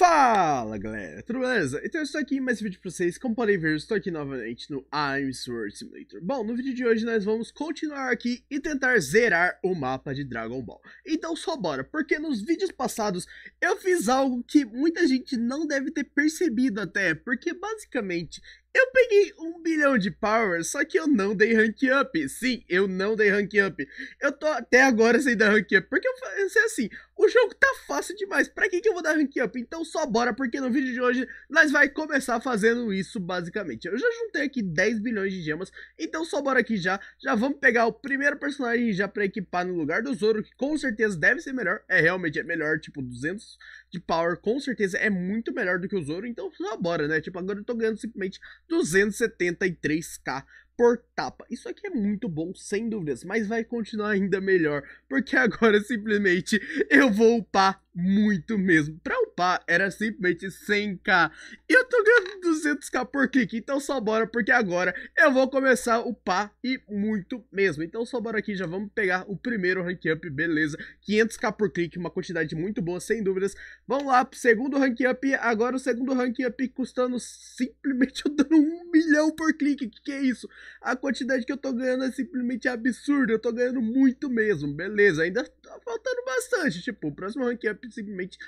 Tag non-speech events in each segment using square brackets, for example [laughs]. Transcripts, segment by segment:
Fala galera, tudo beleza? Então eu estou aqui em mais um vídeo para vocês, como podem ver, estou aqui novamente no I'm Sword Simulator. Bom, no vídeo de hoje nós vamos continuar aqui e tentar zerar o mapa de Dragon Ball. Então só bora, porque nos vídeos passados eu fiz algo que muita gente não deve ter percebido até, porque basicamente eu peguei um bilhão de power, só que eu não dei rank up. Sim, eu não dei rank up. Eu tô até agora sem dar rank up, porque eu pensei assim, o jogo tá fácil demais, pra que que eu vou dar rank up? Então só bora, porque no vídeo de hoje nós vai começar fazendo isso basicamente. Eu já juntei aqui 10 bilhões de gemas, então só bora aqui já. Já vamos pegar o primeiro personagem já pra equipar no lugar do Zoro, que com certeza deve ser melhor. É, realmente é melhor, tipo, 200 de power, com certeza é muito melhor do que o Zoro, então só bora, né? Tipo, agora eu tô ganhando simplesmente 273k por tapa. Isso aqui é muito bom, sem dúvidas, mas vai continuar ainda melhor, porque [laughs] agora simplesmente eu vou upar muito mesmo. Pra upar era simplesmente 100k. E eu tô ganhando 200k por clique, então só bora, porque agora eu vou começar a upar e muito mesmo. Então só bora aqui, já vamos pegar o primeiro rank up, beleza. 500k por clique, uma quantidade muito boa, sem dúvidas. Vamos lá pro segundo rank up, agora o segundo rank up custando simplesmente [laughs] eu dando 1 milhão por clique. Que que é isso? A quantidade que eu tô ganhando é simplesmente absurda, eu tô ganhando muito mesmo, beleza. Ainda tá faltando bastante, tipo, o próximo rank up simplesmente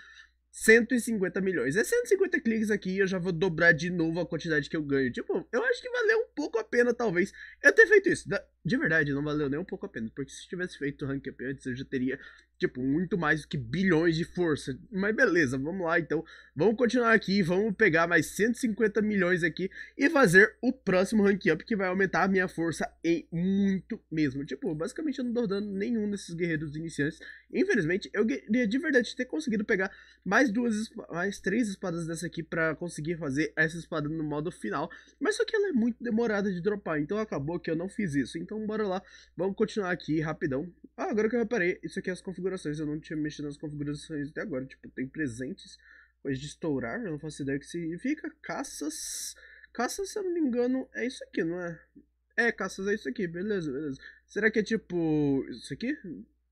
150 milhões. É 150 cliques aqui eu já vou dobrar de novo a quantidade que eu ganho. Tipo, eu acho que valeu um pouco a pena, talvez, eu ter feito isso. De verdade, não valeu nem um pouco a pena. Porque se eu tivesse feito o rank up antes, eu já teria tipo, muito mais do que bilhões de força. Mas beleza, vamos lá então. Vamos continuar aqui, vamos pegar mais 150 milhões aqui e fazer o próximo rank up que vai aumentar a minha força em muito mesmo. Tipo, basicamente eu não dou dano nenhum desses guerreiros iniciantes. Infelizmente, eu queria de verdade ter conseguido pegar mais duas, mais três espadas dessa aqui para conseguir fazer essa espada no modo final. Mas só que ela é muito demorada de dropar, então acabou que eu não fiz isso. Então bora lá, vamos continuar aqui rapidão. Ah, agora que eu reparei, isso aqui é as configurações configurações, eu não tinha mexido nas configurações até agora. Tipo, tem presentes, coisa de estourar, eu não faço ideia o que significa. Caças. Caças, se eu não me engano, é isso aqui, não é? É, caças é isso aqui, beleza, beleza. Será que é tipo. Isso aqui?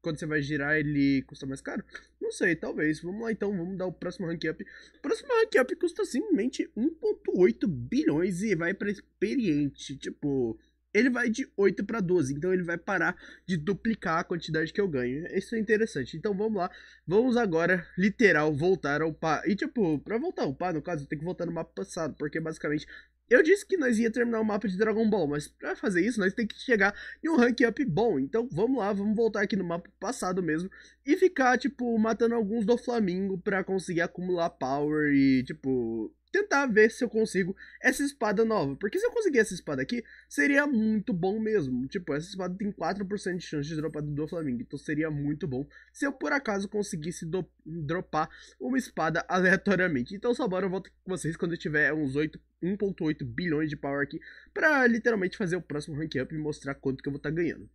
Quando você vai girar, ele custa mais caro? Não sei, talvez. Vamos lá então, vamos dar o próximo rank up. O próximo rank up custa simplesmente 1,8 bilhões e vai pra experiente. Tipo ele vai de 8 para 12. Então ele vai parar de duplicar a quantidade que eu ganho. Isso é interessante. Então vamos lá. Vamos agora, literal, voltar ao par. E tipo, pra voltar ao par, no caso, eu tenho que voltar no mapa passado. Porque basicamente eu disse que nós ia terminar o mapa de Dragon Ball, mas para fazer isso nós tem que chegar em um rank up bom. Então vamos lá, vamos voltar aqui no mapa passado mesmo e ficar tipo matando alguns do Flamingo para conseguir acumular power e tipo tentar ver se eu consigo essa espada nova. Porque se eu conseguir essa espada aqui, seria muito bom mesmo. Tipo, essa espada tem 4% de chance de dropar do Doflamingo. Então seria muito bom se eu por acaso conseguisse do, dropar uma espada [laughs] aleatoriamente. Então só bora eu volto com vocês quando eu tiver uns 1.8 bilhões de power aqui. Pra literalmente fazer o próximo rank up e mostrar quanto que eu vou estar tá ganhando.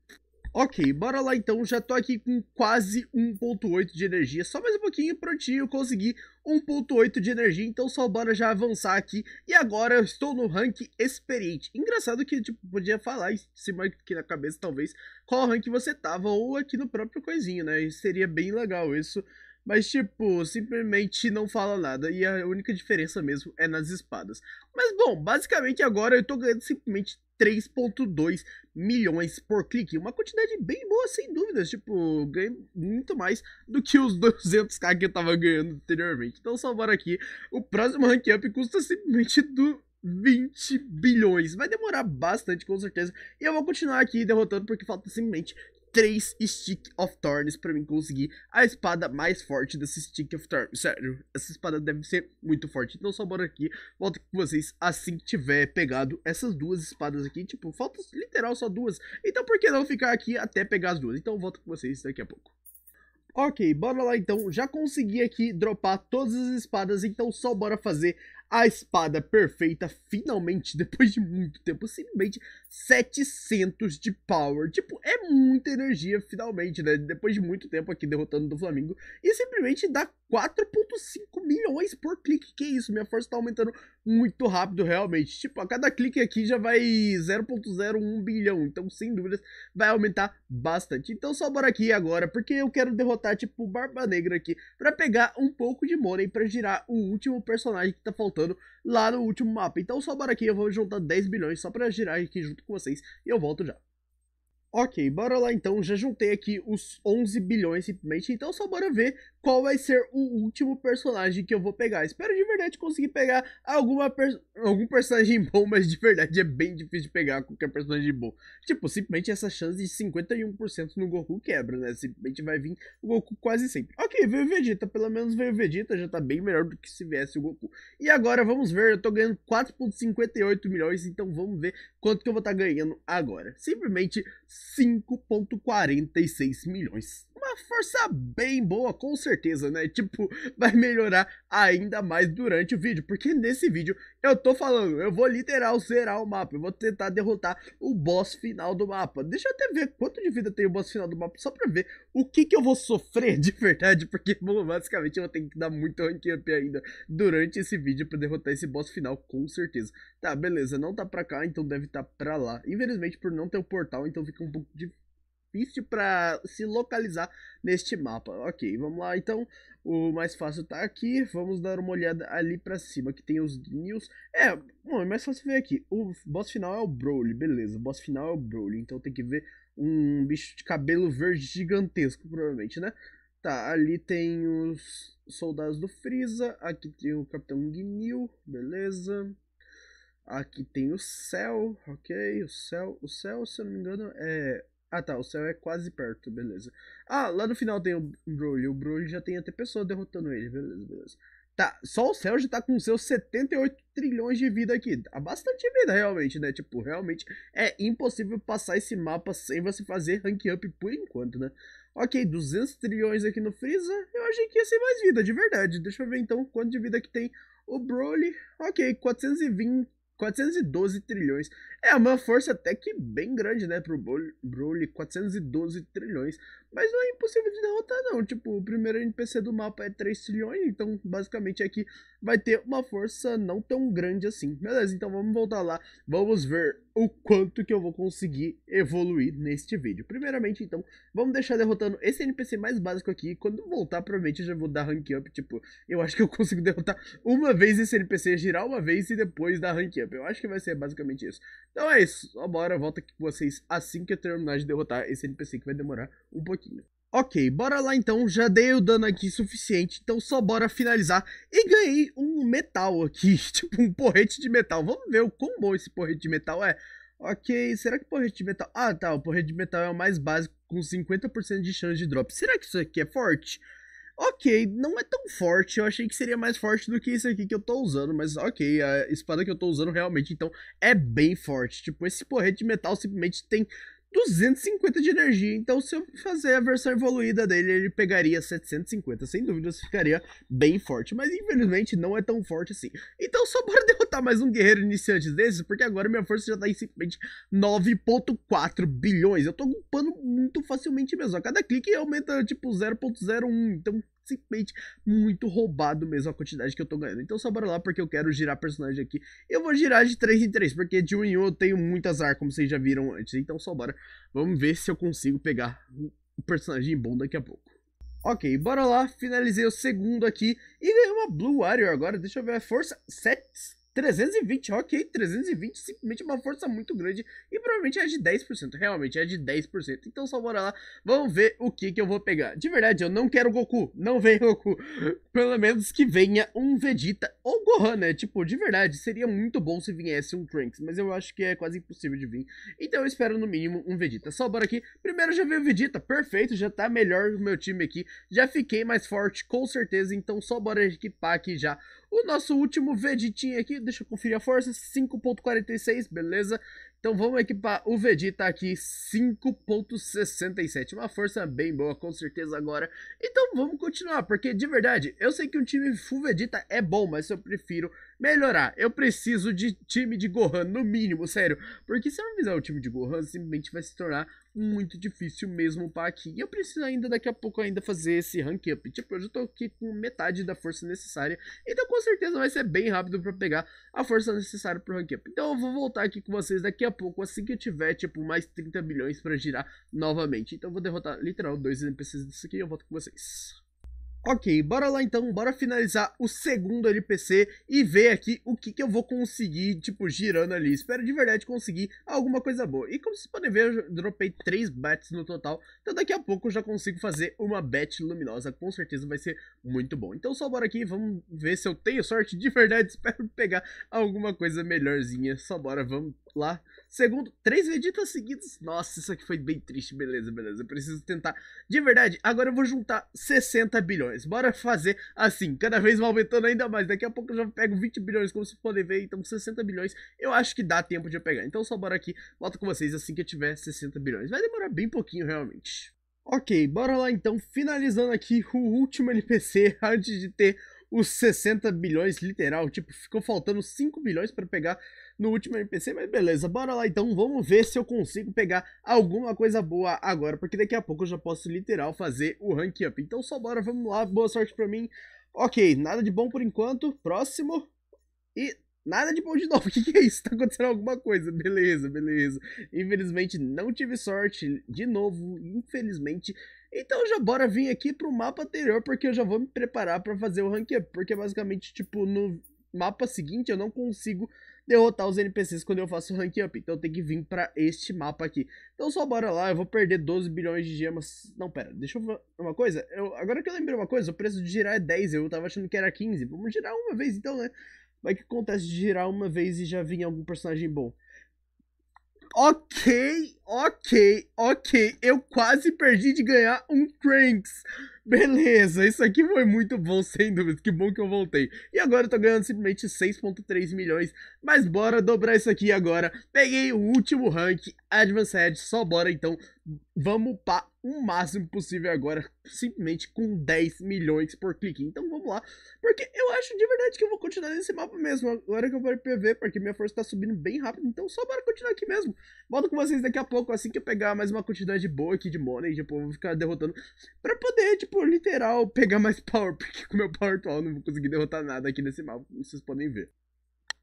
Ok, bora lá então, já tô aqui com quase 1.8 de energia, só mais um pouquinho, prontinho, consegui 1.8 de energia, então só bora já avançar aqui, e agora eu estou no rank experiente, engraçado que tipo, podia falar em cima aqui na cabeça talvez, qual rank você tava, ou aqui no próprio coisinho, né, seria bem legal isso, mas, tipo, simplesmente não fala nada. E a única diferença mesmo é nas espadas. Mas, bom, basicamente agora eu tô ganhando simplesmente 3.2 milhões por clique. Uma quantidade bem boa, sem dúvidas. Tipo, ganhei muito mais do que os 200k que eu tava ganhando anteriormente. Então, salvar aqui. O próximo rank up custa simplesmente do 20 bilhões. Vai demorar bastante, com certeza. E eu vou continuar aqui derrotando porque falta simplesmente três Stick of Thorns para mim conseguir a espada mais forte desse Stick of Thorns. Sério, essa espada deve ser muito forte. Então só bora aqui, volto com vocês assim que tiver pegado essas duas espadas aqui. Tipo, falta literal só duas. Então por que não ficar aqui até pegar as duas? Então volto com vocês daqui a pouco. Ok, bora lá então, já consegui aqui dropar todas as espadas, então só bora fazer a espada perfeita, finalmente, [laughs] depois de muito tempo, simplesmente 700 de power. Tipo, é muita energia, finalmente, né? Depois de muito tempo aqui derrotando do Flamengo. E simplesmente dá 4.5 milhões por clique, que isso, minha força tá aumentando muito rápido realmente. Tipo, a cada clique aqui já vai 0.01 bilhão, então sem dúvidas vai aumentar bastante. Então só bora aqui agora, porque eu quero derrotar tipo Barba Negra aqui, pra pegar um pouco de money pra girar o último personagem que tá faltando lá no último mapa. Então só bora aqui, eu vou juntar 10 bilhões só pra girar aqui junto com vocês e eu volto já. Ok, bora lá então, já juntei aqui os 11 bilhões simplesmente, então só bora ver qual vai ser o último personagem que eu vou pegar. Espero de verdade conseguir pegar alguma per algum personagem bom, mas de verdade é bem difícil de pegar qualquer personagem bom. Tipo, simplesmente essa chance de 51% no Goku quebra, né? Simplesmente vai vir o Goku quase sempre. Ok, veio o Vegeta, pelo menos veio o Vegeta, já tá bem melhor do que se viesse o Goku. E agora, vamos ver, eu tô ganhando 4.58 milhões, então vamos ver quanto que eu vou estar tá ganhando agora. Simplesmente... 5,46 milhões uma força bem boa, com certeza, né? Tipo, vai melhorar ainda mais durante o vídeo, porque nesse vídeo eu tô falando, eu vou literal zerar o mapa, eu vou tentar derrotar o boss final do mapa. Deixa eu até ver quanto de vida tem o boss final do mapa, só pra ver o que que eu vou sofrer de verdade, porque bom, basicamente eu vou ter que dar muito rank up ainda durante esse vídeo pra derrotar esse boss final, com certeza. Tá, beleza, não tá pra cá, então deve tá pra lá. Infelizmente, por não ter o portal, então fica um pouco difícil difícil para se localizar neste mapa. Ok, vamos lá então. O mais fácil tá aqui. Vamos dar uma olhada ali para cima que tem os news. É, bom, é mais fácil ver aqui. O boss final é o Broly, beleza. O boss final é o Broly, então tem que ver um bicho de cabelo verde gigantesco, provavelmente, né? Tá, ali tem os soldados do Freeza, aqui tem o Capitão Gnil, beleza. Aqui tem o Cell, ok? O Cell, o Cell, se eu não me engano, é ah tá, o céu é quase perto, beleza. Ah, lá no final tem o Broly. O Broly já tem até pessoa derrotando ele, beleza, beleza. Tá, só o céu já tá com seus 78 trilhões de vida aqui. Há bastante vida, realmente, né? Tipo, realmente é impossível passar esse mapa sem você fazer rank up por enquanto, né? Ok, 200 trilhões aqui no Freeza. Eu achei que ia ser mais vida, de verdade. Deixa eu ver então quanto de vida que tem o Broly. Ok, 420 412 trilhões. É uma força até que bem grande, né, pro Broly, 412 trilhões. Mas não é impossível de derrotar, não. Tipo, o primeiro NPC do mapa é 3 trilhões, então basicamente aqui vai ter uma força não tão grande assim. Beleza, então vamos voltar lá. Vamos ver o quanto que eu vou conseguir evoluir neste vídeo. Primeiramente, então, vamos deixar derrotando esse NPC mais básico aqui. Quando voltar, provavelmente eu já vou dar rank up. Tipo, eu acho que eu [laughs] consigo derrotar uma vez esse NPC, girar uma vez e depois dar rank up. Eu acho que vai ser basicamente isso. Então é isso. Só bora, volta aqui com vocês assim que eu terminar de derrotar esse NPC que vai demorar um pouquinho. Ok, bora lá então, já dei o dano aqui suficiente, então só bora finalizar. E ganhei um metal aqui, [laughs] tipo um porrete de metal. Vamos ver o quão bom esse porrete de metal é. Ok, será que porrete de metal... Ah, tá, o porrete de metal é o mais básico, com 50% de chance de drop. Será que isso aqui é forte? Ok, não é tão forte, eu achei que seria mais forte do que esse aqui que eu tô usando, mas ok, a espada que eu tô usando realmente, então, é bem forte. Tipo, esse porrete de metal simplesmente tem 250 de energia. Então, se eu fazer a versão evoluída dele, ele pegaria 750. Sem dúvidas, ficaria bem forte. Mas, infelizmente, não é tão forte assim. Então, só bora [laughs] derrotar mais um guerreiro iniciante desses, porque agora minha força já tá em simplesmente 9.4 bilhões. Eu tô upando muito facilmente mesmo. A cada clique aumenta, tipo, 0.01. Então, simplesmente muito roubado mesmo a quantidade que eu tô ganhando. Então só bora lá porque eu quero girar personagem aqui. Eu vou girar de 3 em 3, porque de 1 em 1 eu tenho muito azar, como vocês já viram antes. Então só bora. Vamos ver se eu consigo pegar o personagem bom daqui a pouco. Ok, bora lá, finalizei o segundo aqui e ganhei uma Blue Warrior agora, deixa eu ver a força, 7, 320, ok, 320 simplesmente é uma força muito grande e provavelmente é de 10%, realmente é de 10%, então só bora lá, vamos ver o que que eu vou pegar. De verdade, eu não quero Goku, não vem Goku, [laughs] pelo menos que venha um Vegeta ou Gohan, né, tipo, de verdade, seria muito bom se viesse um Trunks, mas eu acho que é quase impossível de vir, então eu espero no mínimo um Vegeta. Só bora aqui, primeiro já veio o Vegeta, perfeito, já tá melhor o meu time aqui, já fiquei mais forte com certeza, então só bora equipar aqui já o nosso último Vegetinha aqui, deixa eu conferir a força, 5.46, beleza? Então vamos equipar o Vegeta tá aqui, 5.67, uma força bem boa com certeza agora. Então vamos continuar, porque de verdade, eu sei que um time full Vegeta tá, é bom, mas eu prefiro melhorar. Eu preciso de time de Gohan, no mínimo, sério. Porque se eu não fizer o time de Gohan, simplesmente vai se tornar muito difícil mesmo para aqui. E eu preciso ainda, daqui a pouco, ainda fazer esse rank up. Tipo, eu já tô aqui com metade da força necessária. Então, com certeza, vai ser bem rápido para pegar a força necessária pro rank up. Então, eu vou voltar aqui com vocês daqui a pouco, assim que eu tiver, tipo, mais 30 milhões para girar novamente. Então eu vou derrotar, literal, dois NPCs disso aqui e eu volto com vocês. Ok, bora lá então, bora finalizar o segundo NPC e ver aqui o que, que eu vou conseguir, tipo, girando ali. Espero de verdade conseguir alguma coisa boa. E como vocês podem ver, eu dropei três bats no total, então daqui a pouco eu já consigo fazer uma bat luminosa, com certeza vai ser muito bom. Então só bora aqui, vamos ver se eu tenho sorte de verdade, [laughs] espero pegar alguma coisa melhorzinha. Só bora, vamos lá. Segundo, três Vegeta seguidos. Nossa, isso aqui foi bem triste. Beleza, beleza. Eu preciso tentar. De verdade, agora eu vou juntar 60 bilhões. Bora fazer assim, cada vez aumentando ainda mais. Daqui a pouco eu já pego 20 bilhões, como vocês podem ver. Então, 60 bilhões, eu acho que dá tempo de eu pegar. Então, só bora aqui. Volto com vocês assim que eu tiver 60 bilhões. Vai demorar bem pouquinho, realmente. Ok, bora lá então, finalizando aqui o último NPC [laughs] antes de ter os 60 bilhões literal. Tipo, ficou faltando 5 bilhões para pegar no último MPC, mas beleza, bora lá então, vamos ver se eu consigo pegar alguma coisa boa agora, porque daqui a pouco eu já posso literal fazer o rank up. Então só bora, vamos lá, boa sorte pra mim. Ok, nada de bom por enquanto, próximo. E Nada de bom de novo, [laughs] o que, que é isso? Tá acontecendo alguma coisa, beleza, beleza. Infelizmente não tive sorte, de novo, infelizmente então já bora vir aqui pro mapa anterior, porque eu já vou me preparar para fazer o rank up. Porque basicamente, tipo, no mapa seguinte eu não consigo derrotar os NPCs quando eu faço o rank up. Então tem que vir para este mapa aqui. Então só bora lá, eu vou perder 12 bilhões de gemas. Não, pera, deixa eu ver uma coisa. Eu, agora que eu lembrei uma coisa, o preço de girar é 10, eu tava achando que era 15. Vamos girar uma vez então, né? Vai que acontece de girar uma vez e já vir algum personagem bom. Ok, ok, ok, eu quase perdi de ganhar um Cranks. Beleza, isso aqui foi muito bom, sem dúvida, que bom que eu voltei. E agora eu tô ganhando simplesmente 6.3 milhões, mas bora dobrar isso aqui agora. Peguei o último rank, Advanced Edge, só bora então, vamos pra o máximo possível agora, simplesmente com 10 milhões por clique. Então vamos lá, porque eu acho de verdade que eu vou continuar nesse mapa mesmo, agora que eu vou PV, porque minha força tá subindo bem rápido, então só bora continuar aqui mesmo. Volto com vocês daqui a pouco, assim que eu pegar mais uma quantidade boa aqui de money, tipo, eu vou ficar derrotando, pra poder, tipo, literal, pegar mais power, [laughs] porque com meu power atual não vou conseguir derrotar nada aqui nesse mapa, como vocês podem ver.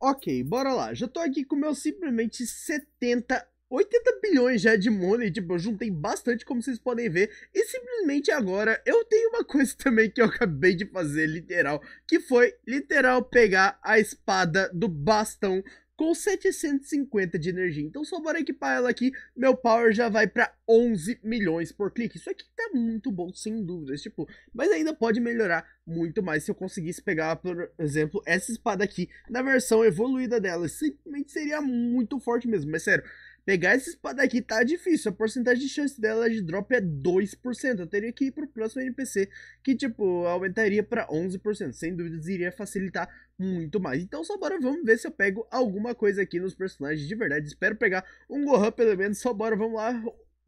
Ok, bora lá. Já tô aqui com meu simplesmente 70 80 bilhões já de money, tipo, eu juntei bastante, como vocês podem ver. E simplesmente agora eu tenho uma [laughs] coisa também que eu acabei de fazer, literal, que foi literal pegar a espada do bastão com 750 de energia. Então, só bora equipar ela aqui, meu power já vai para 11 milhões por clique. Isso aqui tá muito bom, sem dúvidas, tipo, mas ainda pode melhorar muito mais se eu conseguisse pegar, por exemplo, essa espada aqui na versão evoluída dela. Simplesmente seria muito forte mesmo, mas sério, Pegar essa espada aqui tá difícil. A porcentagem de chance dela de drop é 2%. Eu teria que ir pro próximo NPC, que, tipo, aumentaria pra 11%. Sem dúvidas, iria facilitar muito mais. Então, só bora, vamos ver se eu pego alguma coisa aqui nos personagens de verdade. Espero pegar um Gohan, pelo menos. Só bora, vamos lá.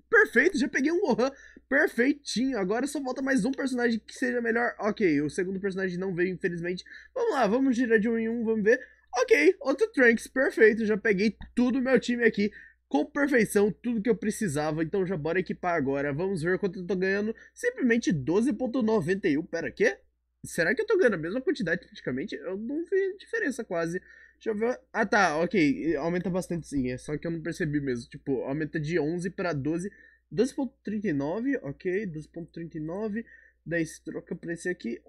Perfeito, já peguei um Gohan perfeitinho. Agora só falta mais um personagem que seja melhor. Ok, o segundo personagem não veio, infelizmente. Vamos lá, vamos girar de um em um, vamos ver. Ok, outro Trunks, perfeito, já peguei tudo meu time aqui com perfeição tudo que eu precisava, então já bora equipar agora. Vamos ver quanto eu tô ganhando. Simplesmente 12.91, pera, quê? Será que eu tô ganhando a mesma quantidade praticamente? Eu não vi diferença quase. Deixa eu ver. Ah, tá, ok. Aumenta bastante sim, é só que eu não percebi mesmo. Tipo, aumenta de 11 pra 12. 12.39, ok. 12.39. Daí se troca pra esse aqui.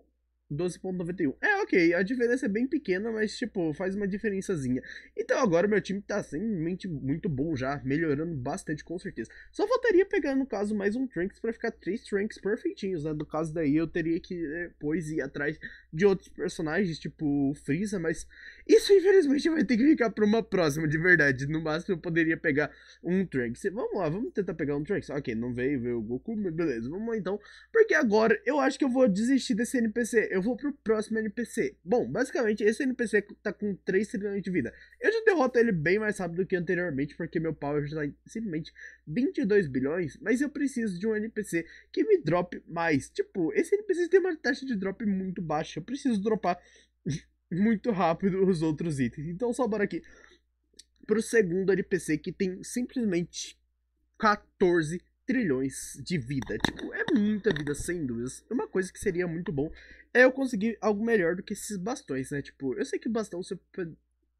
12.91. É, ok, a diferença é bem pequena, mas, tipo, faz uma diferençazinha. Então agora meu time tá realmente muito bom já, melhorando bastante com certeza. Só faltaria pegar, no caso, mais um Tranks para ficar três Tranks perfeitinhos, né? No caso daí eu teria que depois né, ir atrás de outros personagens, tipo Freeza, mas isso infelizmente vai ter que ficar pra uma próxima, de verdade. No máximo eu poderia pegar um Tranks. Vamos lá, vamos tentar pegar um Tranks. Ok, não veio, veio o Goku, beleza, vamos lá então. Porque agora eu acho que eu vou desistir desse NPC eu vou pro próximo NPC. Bom, basicamente, esse NPC tá com 3 trilhões de vida. Eu já derroto ele bem mais rápido do que anteriormente, porque meu power já tá em simplesmente 22 bilhões, mas eu preciso de um NPC que me drope mais. Tipo, esse NPC tem uma taxa de drop muito baixa, eu preciso dropar [laughs] muito rápido os outros itens. Então, só bora aqui pro segundo NPC que tem simplesmente 14 trilhões de vida. Tipo, é muita vida, sem dúvidas. Uma coisa que seria muito bom é eu conseguir algo melhor do que esses bastões, né? Tipo, eu sei que o bastão, se eu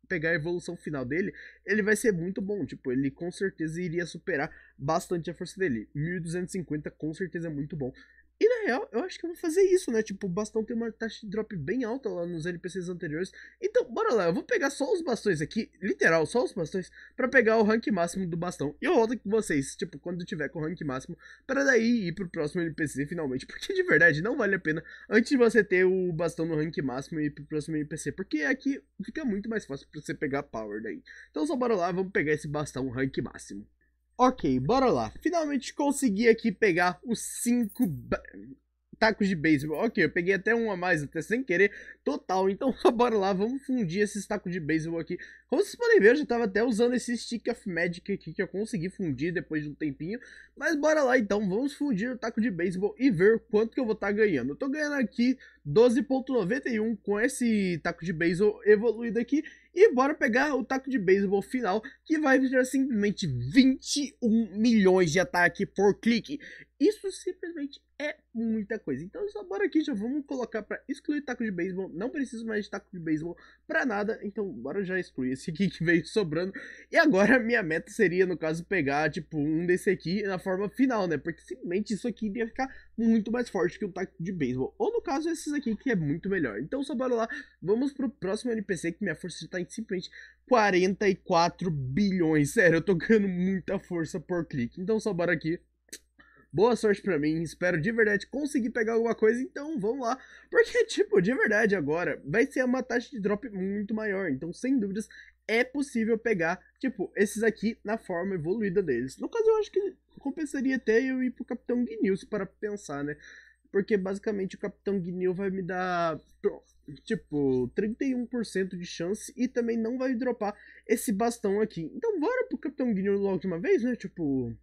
pegar a evolução final dele, ele vai ser muito bom. Tipo, ele com certeza iria superar bastante a força dele. 1250 com certeza é muito bom. E na real, eu acho que eu vou fazer isso, né? Tipo, o bastão tem uma taxa de drop bem alta lá nos NPCs anteriores. Então, bora lá, eu vou pegar só os bastões aqui, literal, só os bastões, para pegar o rank máximo do bastão. E eu volto com vocês, tipo, quando tiver com o rank máximo, para daí ir pro próximo NPC finalmente. [laughs] Porque de verdade, não vale a pena antes de você ter o bastão no rank máximo e ir pro próximo NPC. Porque aqui é fica muito mais fácil pra você pegar power daí. Então só bora lá, vamos pegar esse bastão rank máximo. Ok, bora lá. Finalmente consegui aqui pegar os 5 tacos de beisebol. Ok, eu peguei até um a mais, até sem querer, total. [laughs] Então, bora lá, vamos fundir esses tacos de beisebol aqui. Como vocês podem ver, eu já tava até usando esse Stick of Magic aqui, que eu consegui fundir depois de um tempinho. Mas bora lá, então, vamos fundir o taco de beisebol e ver quanto que eu vou estar tá ganhando. Eu tô ganhando aqui 12.91 com esse taco de beisebol evoluído aqui. E bora pegar o taco de beisebol final, que vai gerar simplesmente 21 milhões de ataque por clique. Isso simplesmente é muita coisa. Então só bora aqui, já vamos colocar para excluir taco de beisebol. Não preciso mais de taco de beisebol para nada, então bora já excluir esse aqui que veio sobrando. E agora minha meta seria, no caso, pegar tipo um desse aqui na forma final, né? Porque simplesmente isso aqui iria ficar muito mais forte que o taco de beisebol. Ou no caso, esses aqui que é muito melhor. Então só bora lá, vamos pro próximo NPC que minha força está em simplesmente 44 bilhões. Sério, eu tô ganhando muita força por clique. Então só bora aqui boa sorte para mim. Espero de verdade conseguir pegar alguma coisa, então vamos lá. [laughs] Porque, tipo, de verdade agora vai ser uma taxa de drop muito maior. Então, sem dúvidas, é possível pegar, tipo, esses aqui na forma evoluída deles. No caso, eu acho que compensaria até eu ir pro Capitão Gnils para pensar, né? Porque basicamente o Capitão Gnil vai me dar, tipo, 31% de chance e também não vai dropar esse bastão aqui. Então, bora pro Capitão Gnil logo de uma vez, né? Tipo,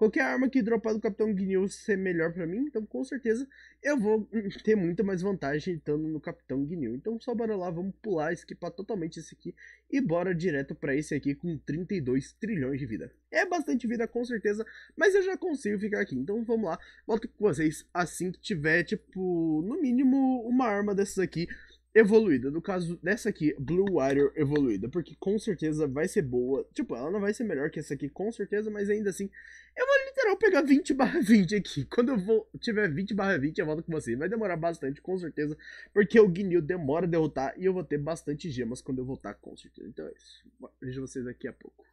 Qualquer arma que dropar do Capitão Guinil ser melhor para mim, então com certeza eu vou [laughs] ter muita mais vantagem estando no Capitão Guinil. Então só bora lá, vamos pular, esquipar totalmente esse aqui e bora direto para esse aqui com 32 trilhões de vida. É bastante vida com certeza, mas eu já consigo ficar aqui, então vamos lá. Volto com vocês assim que tiver, tipo, no mínimo uma arma dessas aqui evoluída. No caso dessa aqui, Blue Wire evoluída, porque com certeza vai ser boa. Tipo, ela não vai ser melhor que essa aqui, com certeza, mas ainda assim, eu vou literal pegar 20 barra 20 aqui. [laughs] Quando eu vou tiver 20 barra 20, eu volto com você. Vai demorar bastante, com certeza, porque o Guinil demora a derrotar e eu vou ter bastante gemas quando eu voltar, com certeza. Então é isso. Vejo vocês daqui a pouco.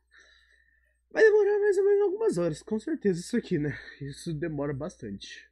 Vai demorar mais ou menos algumas horas, com certeza isso aqui, né? Isso demora bastante.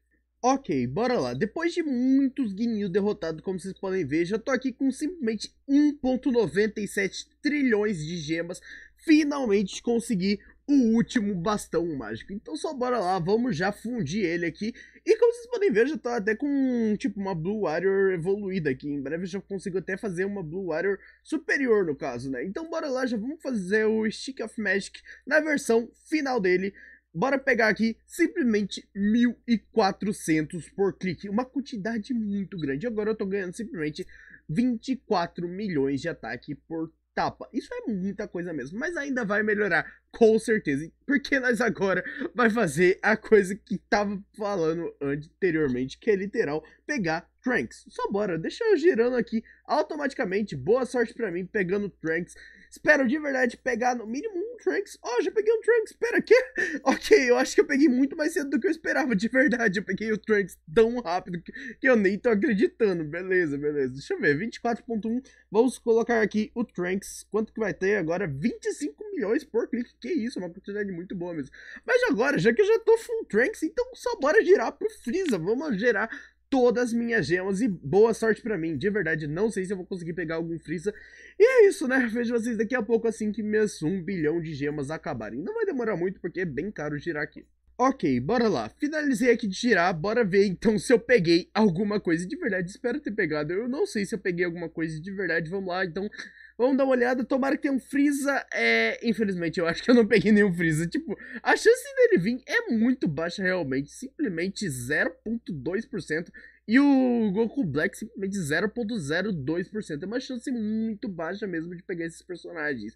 Ok, bora lá. Depois de muitos guinil derrotados, como vocês podem ver, já tô aqui com simplesmente 1.97 trilhões de gemas. Finalmente consegui o último bastão mágico. Então só bora lá, vamos já fundir ele aqui. E como vocês podem ver, já estou até com, tipo, uma Blue Warrior evoluída aqui. Em breve eu já consigo até fazer uma Blue Warrior superior, no caso, né? Então bora lá, já vamos fazer o Stick of Magic na versão final dele. Bora pegar aqui simplesmente 1.400 por clique, uma quantidade muito grande. Agora eu tô ganhando simplesmente 24 milhões de ataque por tapa. Isso é muita coisa mesmo, mas ainda vai melhorar, com certeza. Porque nós agora vai fazer a coisa que tava falando anteriormente, que é literal pegar Tranks. Só bora, deixa eu girando aqui automaticamente. Boa sorte para mim pegando Tranks. Espero de verdade pegar no mínimo um Trunks. Ó, oh, já peguei um Trunks, pera, quê? [laughs] Ok, eu acho que eu peguei muito mais cedo do que eu esperava, de verdade. Eu peguei o Trunks tão rápido que, que eu nem tô acreditando. Beleza, beleza. Deixa eu ver, 24.1. Vamos colocar aqui o Trunks. Quanto que vai ter agora? 25 milhões por clique. Que isso, uma quantidade muito boa mesmo. Mas agora, já que eu já tô full Trunks, então só bora girar pro Freeza. Vamos gerar todas as minhas gemas e boa sorte para mim. De verdade, não sei se eu vou conseguir pegar algum Freeza. E é isso, né? Vejo vocês daqui a pouco assim que meus 1 bilhão de gemas acabarem. Não vai demorar muito porque é bem caro girar aqui. Ok, bora lá. Finalizei aqui de girar, bora ver então se eu peguei alguma coisa de verdade. Espero ter pegado. Eu não sei se eu peguei alguma coisa de verdade. Vamos lá, então Vamos dar uma olhada. Tomara que tenha um Freeza. É... Infelizmente, eu acho que eu não peguei nenhum Freeza. Tipo, a chance dele vir é muito baixa realmente. Simplesmente 0.2%. E o Goku Black simplesmente 0.02%. É uma chance muito baixa mesmo de pegar esses personagens.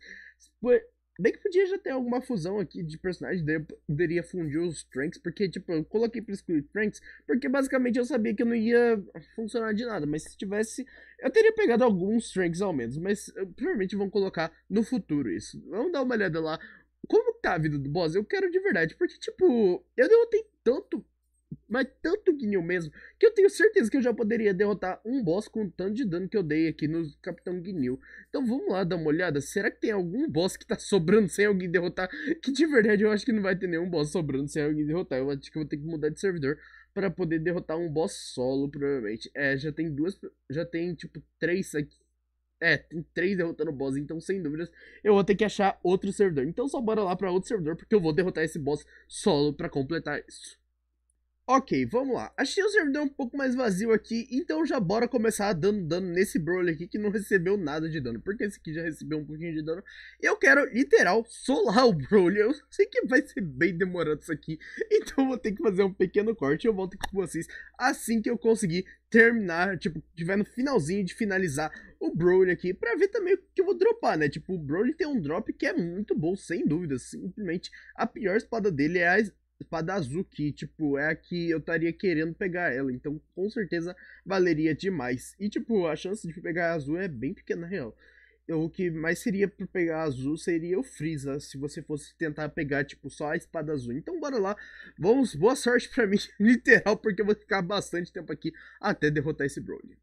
Bem que podia já ter alguma fusão aqui de personagem, daí eu poderia fundir os Tranks, porque, tipo, eu coloquei pra excluir Tranks, porque basicamente eu sabia que eu não ia funcionar de nada, mas se tivesse, eu teria pegado alguns Tranks ao menos, mas eu, eh, provavelmente vão colocar no futuro isso. Vamos dar uma olhada lá, como tá a vida do boss? Eu quero de verdade, porque, tipo, eu não tenho tanto mas tanto guinho mesmo, que eu tenho certeza que eu já poderia derrotar um boss com o tanto de dano que eu dei aqui no Capitão Guinil. Então vamos lá dar uma olhada, será que tem algum boss que tá sobrando sem alguém derrotar? Que de verdade eu acho que não vai ter nenhum boss sobrando sem alguém derrotar, eu acho que eu vou ter que mudar de servidor para poder derrotar um boss solo, provavelmente. É, já tem duas, já tem tipo três aqui. É, tem três derrotando boss, então sem dúvidas eu vou ter que achar outro servidor. Então só bora lá para outro servidor, porque eu vou derrotar esse boss solo para completar isso. Ok, vamos lá. Achei o servidor um pouco mais vazio aqui, então já bora começar dando dano nesse Broly aqui que não recebeu nada de dano, porque esse aqui já recebeu um pouquinho de dano. Eu quero, literal, solar o Broly. Eu sei que vai ser bem demorado isso aqui, [laughs] então vou ter que fazer um pequeno corte eu volto aqui com vocês assim que eu conseguir terminar, tipo, tiver no finalzinho de finalizar o Broly aqui, pra ver também o que eu vou dropar, né? Tipo, o Broly tem um drop que é muito bom, sem dúvida, simplesmente a pior espada dele é a espada azul, que, tipo, é a que eu estaria querendo pegar ela. Então, com certeza, valeria demais. E, tipo, a chance de pegar azul é bem pequena, na real. Eu, o que mais seria pra pegar azul seria o Freeza, se você fosse tentar pegar, tipo, só a espada azul. Então, bora lá. Vamos, boa sorte pra mim, [laughs] literal, porque eu vou ficar bastante tempo aqui até derrotar esse Broly.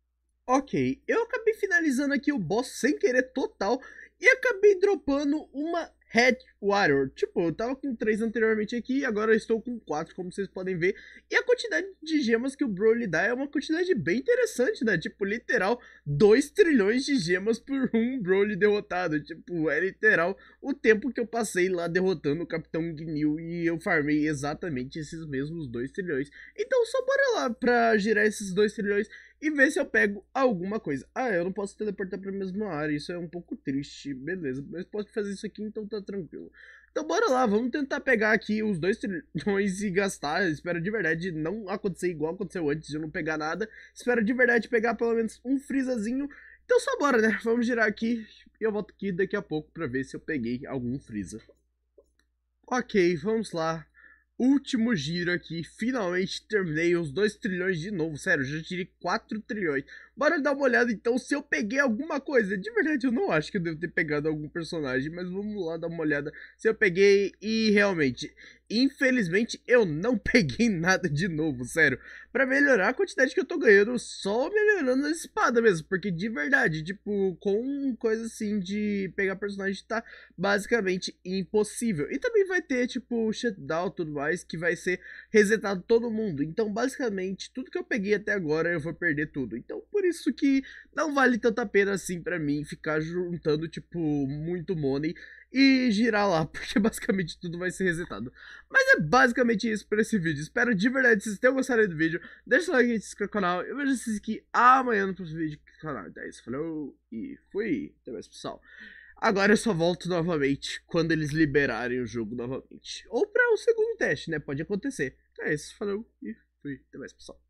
Ok, eu acabei finalizando aqui o boss sem querer total e acabei dropando uma Head Warrior, Tipo, eu tava com 3 anteriormente aqui, agora eu estou com 4, como vocês podem ver. E a quantidade de gemas que o Broly dá é uma quantidade bem interessante, né? Tipo, literal, 2 trilhões de gemas por um Broly derrotado. Tipo, é literal o tempo que eu passei lá derrotando o Capitão Gnil e eu farmei exatamente esses mesmos 2 trilhões. Então, só bora lá pra girar esses 2 trilhões e ver se eu pego alguma coisa. Ah, eu não posso teleportar pra mesma área, isso é um pouco triste, beleza, mas posso fazer isso aqui, então tá tranquilo. Então bora lá, vamos tentar pegar aqui os dois trilhões e gastar. Eu espero de verdade não acontecer igual aconteceu antes, eu não pegar nada. Espero de verdade pegar pelo menos um frisazinho. Então só bora, né? Vamos girar aqui e eu volto aqui daqui a pouco pra ver se eu peguei algum freeza. Ok, vamos lá. Último giro aqui, finalmente terminei os 2 trilhões de novo. Sério, já tirei 4 trilhões. Bora dar uma olhada então se eu peguei alguma coisa. De verdade, eu não acho que eu devo ter pegado algum personagem, mas vamos lá dar uma olhada se eu peguei. E realmente, infelizmente, eu não [laughs] peguei nada de novo, sério. Pra melhorar a quantidade que eu tô ganhando, só melhorando a espada mesmo. Porque de verdade, tipo, com coisa assim de pegar personagem tá basicamente impossível. E também vai ter, tipo, shutdown e tudo mais, que vai ser resetado todo mundo. Então, basicamente, tudo que eu peguei até agora eu vou perder tudo. Então, por isso que não vale tanta pena assim para mim ficar juntando, tipo, muito money e girar lá, [laughs] porque basicamente tudo vai ser resetado. Mas é basicamente isso para esse vídeo. Espero de verdade que vocês tenham gostado do vídeo. Deixa o like e se inscreva no canal. Eu vejo vocês aqui amanhã no próximo vídeo do canal. Então é isso, falou e fui. Até mais, pessoal. Agora eu só volto novamente quando eles liberarem o jogo novamente. Ou para o um segundo teste, né? Pode acontecer. Então é isso, falou e fui. Até mais, pessoal.